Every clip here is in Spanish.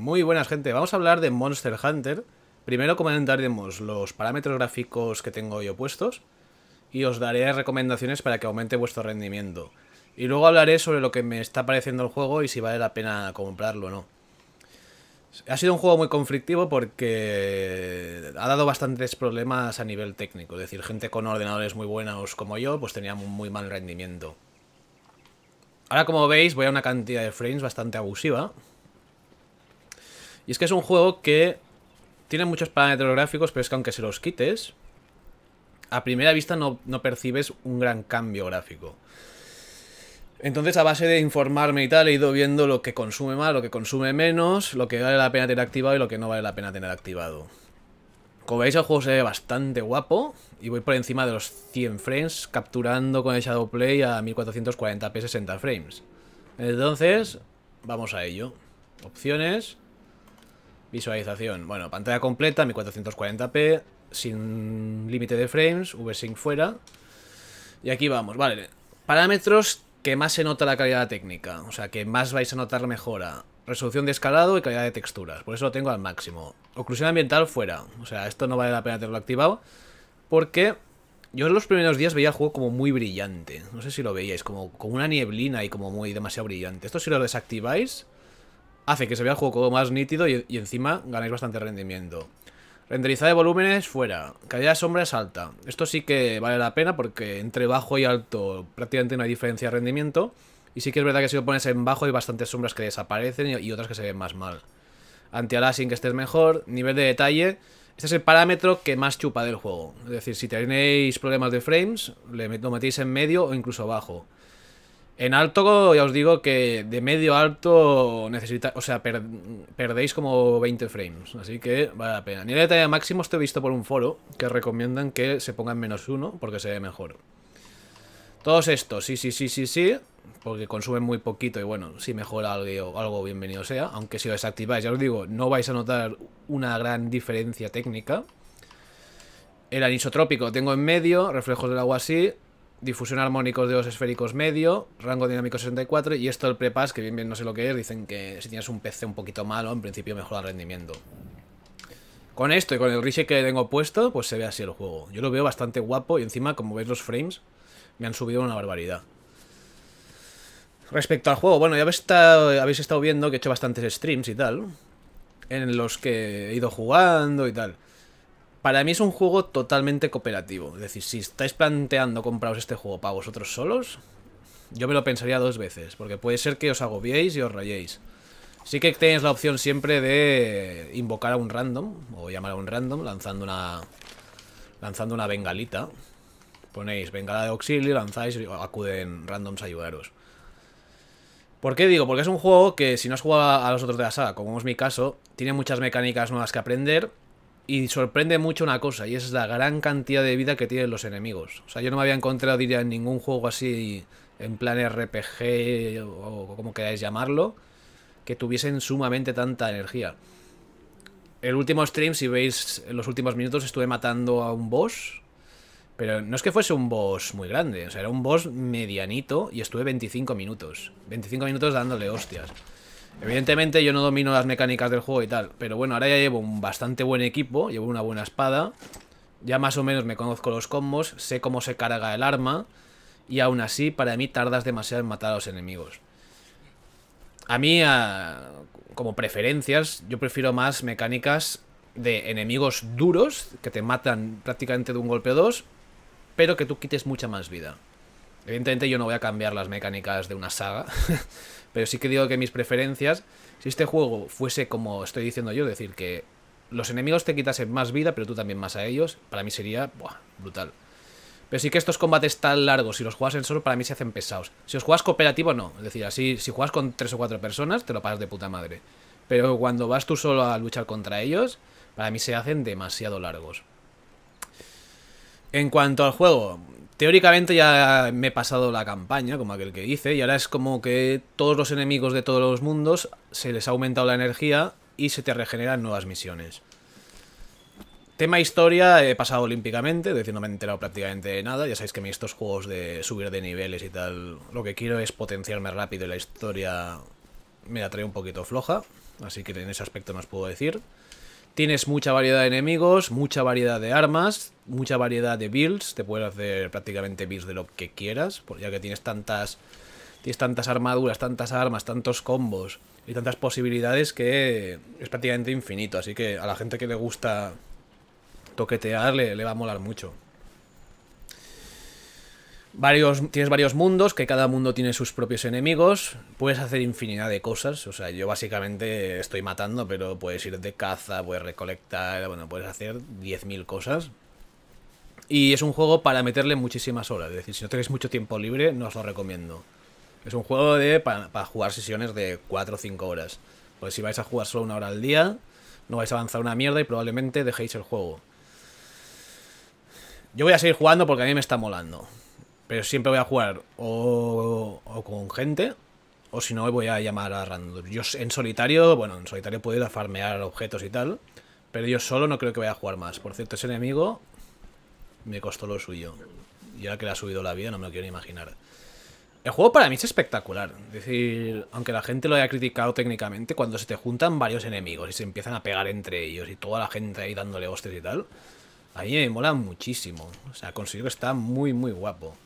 Muy buenas gente, vamos a hablar de Monster Hunter. Primero comentaremos los parámetros gráficos que tengo yo puestos y os daré recomendaciones para que aumente vuestro rendimiento. Y luego hablaré sobre lo que me está pareciendo el juego y si vale la pena comprarlo o no. Ha sido un juego muy conflictivo porque ha dado bastantes problemas a nivel técnico. Es decir, gente con ordenadores muy buenos como yo, pues tenía muy mal rendimiento. Ahora como veis voy a una cantidad de frames bastante abusiva. Y es que es un juego que tiene muchos parámetros gráficos, pero es que aunque se los quites, a primera vista no, percibes un gran cambio gráfico. Entonces, a base de informarme y tal, he ido viendo lo que consume más, lo que consume menos, lo que vale la pena tener activado y lo que no vale la pena tener activado. Como veis, el juego se ve bastante guapo y voy por encima de los 100 frames, capturando con el Shadowplay a 1440p 60 frames. Entonces, vamos a ello. Opciones, Visualización. Bueno, pantalla completa, mi 440 p sin límite de frames, VSync fuera. Y aquí vamos, vale. Parámetros que más se nota la calidad técnica, o sea, que más vais a notar mejora. Resolución de escalado y calidad de texturas, por eso lo tengo al máximo. Oclusión ambiental fuera, o sea, esto no vale la pena tenerlo activado, porque yo en los primeros días veía el juego como muy brillante, no sé si lo veíais, como, con una nieblina y como muy demasiado brillante. Esto si lo desactiváis, hace que se vea el juego más nítido y, encima ganáis bastante rendimiento. Renderizada de volúmenes fuera, calidad de sombras alta. Esto sí que vale la pena porque entre bajo y alto prácticamente no hay diferencia de rendimiento. Y sí que es verdad que si lo pones en bajo hay bastantes sombras que desaparecen y otras que se ven más mal. anti sin que estés mejor, nivel de detalle. Este es el parámetro que más chupa del juego. Es decir, si tenéis problemas de frames, le lo metéis en medio o incluso abajo. En alto, ya os digo que de medio a alto necesita, o sea, perdéis como 20 frames, así que vale la pena. Ni de detalle máximo te he visto por un foro que recomiendan que se pongan menos uno porque se ve mejor. Todos estos, sí, sí, sí, sí, sí, porque consumen muy poquito y bueno, si mejora algo, algo bienvenido sea, aunque si lo desactiváis, ya os digo, no vais a notar una gran diferencia técnica. El anisotrópico tengo en medio, reflejos del agua así, difusión armónicos de dos esféricos medio, rango dinámico 64 y esto el prepass, que bien bien no sé lo que es, dicen que si tienes un PC un poquito malo, en principio mejora el rendimiento. Con esto y con el reset que tengo puesto, pues se ve así el juego. Yo lo veo bastante guapo y encima, como veis los frames, me han subido una barbaridad. Respecto al juego, bueno, ya habéis estado viendo que he hecho bastantes streams y tal, en los que he ido jugando y tal. Para mí es un juego totalmente cooperativo. Es decir, si estáis planteando compraros este juego para vosotros solos, yo me lo pensaría dos veces, porque puede ser que os agobiéis y os rayéis. Sí que tenéis la opción siempre de invocar a un random, o llamar a un random, lanzando una, lanzando una bengalita. Ponéis bengala de auxilio, lanzáis y acuden randoms a ayudaros. ¿Por qué digo? Porque es un juego que si no has jugado a los otros de la saga, como es mi caso, tiene muchas mecánicas nuevas que aprender y sorprende mucho una cosa, y es la gran cantidad de vida que tienen los enemigos. O sea, yo no me había encontrado, diría, en ningún juego así, en plan RPG o como queráis llamarlo, que tuviesen sumamente tanta energía. El último stream, si veis, en los últimos minutos estuve matando a un boss. Pero no es que fuese un boss muy grande, o sea, era un boss medianito y estuve 25 minutos. 25 minutos dándole hostias. Evidentemente yo no domino las mecánicas del juego y tal, pero bueno, ahora ya llevo un bastante buen equipo, llevo una buena espada, ya más o menos me conozco los combos, sé cómo se carga el arma, y aún así para mí tardas demasiado en matar a los enemigos. A mí, como preferencias, yo prefiero más mecánicas de enemigos duros, que te matan prácticamente de un golpe o dos, pero que tú quites mucha más vida. Evidentemente yo no voy a cambiar las mecánicas de una saga, pero sí que digo que mis preferencias, si este juego fuese como estoy diciendo yo, es decir, que los enemigos te quitasen más vida, pero tú también más a ellos, para mí sería brutal. Pero sí que estos combates tan largos, si los juegas en solo, para mí se hacen pesados. Si los juegas cooperativo, no. Es decir, así, si juegas con tres o cuatro personas, te lo pagas de puta madre. Pero cuando vas tú solo a luchar contra ellos, para mí se hacen demasiado largos. En cuanto al juego, Teóricamente ya me he pasado la campaña, como aquel que dice, y ahora es como que todos los enemigos de todos los mundos se les ha aumentado la energía y se te regeneran nuevas misiones. Tema historia, he pasado olímpicamente, decir, no me he enterado prácticamente de nada. Ya sabéis que estos juegos de subir de niveles y tal, lo que quiero es potenciarme rápido y la historia me atrae un poquito floja. Así que en ese aspecto no os puedo decir. Tienes mucha variedad de enemigos, mucha variedad de armas, mucha variedad de builds. Te puedes hacer prácticamente builds de lo que quieras, ya que tienes tantas, tienes tantas armaduras, tantas armas, tantos combos y tantas posibilidades que es prácticamente infinito. Así que a la gente que le gusta toquetear le, le va a molar mucho varios, tienes varios mundos, que cada mundo tiene sus propios enemigos, puedes hacer infinidad de cosas, o sea, yo básicamente estoy matando, pero puedes ir de caza, puedes recolectar, bueno, puedes hacer 10.000 cosas. Y es un juego para meterle muchísimas horas, es decir, si no tenéis mucho tiempo libre, no os lo recomiendo. Es un juego de para, jugar sesiones de 4 o 5 horas. Pues si vais a jugar solo una hora al día, no vais a avanzar una mierda y probablemente dejéis el juego. Yo voy a seguir jugando porque a mí me está molando. Pero siempre voy a jugar o, con gente, o si no, voy a llamar a random. Yo en solitario, bueno, en solitario puedo ir a farmear objetos y tal, pero yo solo no creo que vaya a jugar más. Por cierto, ese enemigo me costó lo suyo. Y ahora que le ha subido la vida, no me lo quiero ni imaginar. El juego para mí es espectacular. Es decir, aunque la gente lo haya criticado técnicamente, cuando se te juntan varios enemigos y se empiezan a pegar entre ellos y toda la gente ahí dándole hostias y tal, a mí me mola muchísimo. O sea, considero que está muy, muy guapo.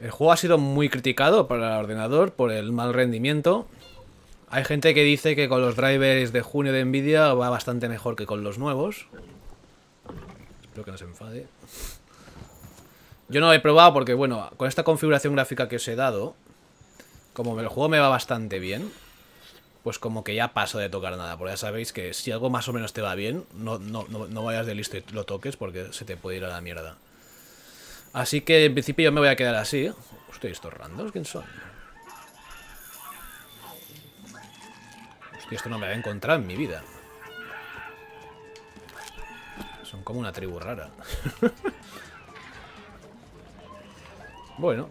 El juego ha sido muy criticado para el ordenador por el mal rendimiento. Hay gente que dice que con los drivers de junio de Nvidia va bastante mejor que con los nuevos. Espero que no se enfade. Yo no lo he probado porque, bueno, con esta configuración gráfica que os he dado, como el juego me va bastante bien, pues como que ya paso de tocar nada. Porque ya sabéis que si algo más o menos te va bien, no, no, no vayas de listo y lo toques porque se te puede ir a la mierda. Así que en principio yo me voy a quedar así. Hostia, ¿estos randos quién son? Hostia, esto no me había encontrado en mi vida. Son como una tribu rara. bueno.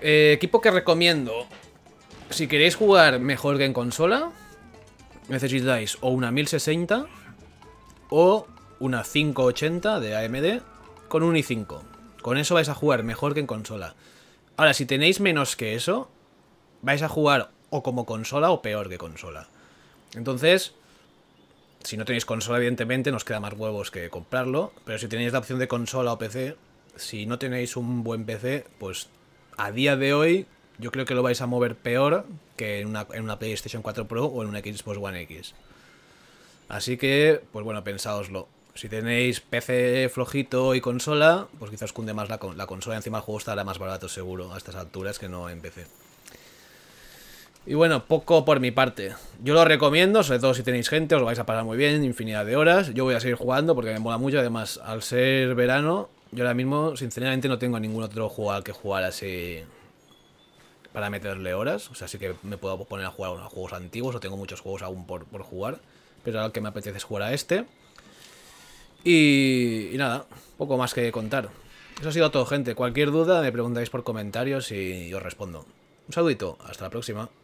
Eh, equipo que recomiendo. Si queréis jugar mejor que en consola, necesitáis o una 1060 o una 580 de AMD con un i5. Con eso vais a jugar mejor que en consola. Ahora, si tenéis menos que eso, vais a jugar o como consola o peor que consola. Entonces, si no tenéis consola, evidentemente, nos queda más huevos que comprarlo. Pero si tenéis la opción de consola o PC, si no tenéis un buen PC, pues a día de hoy yo creo que lo vais a mover peor que en una, en una PlayStation 4 Pro o en una Xbox One X. Así que, pues bueno, pensáoslo. Si tenéis PC flojito y consola, pues quizás cunde más la, consola. Encima el juego estará más barato seguro a estas alturas que no en PC. Y bueno, poco por mi parte. Yo lo recomiendo, sobre todo si tenéis gente, os vais a pasar muy bien, infinidad de horas. Yo voy a seguir jugando porque me mola mucho. Además, al ser verano, yo ahora mismo, sinceramente, no tengo ningún otro juego al que jugar así para meterle horas. O sea, sí que me puedo poner a jugar a juegos antiguos o tengo muchos juegos aún por, jugar. Pero al que me apetece es jugar a este. Y, nada, poco más que contar. Eso ha sido todo, gente. Cualquier duda me preguntáis por comentarios y os respondo. Un saludito, hasta la próxima.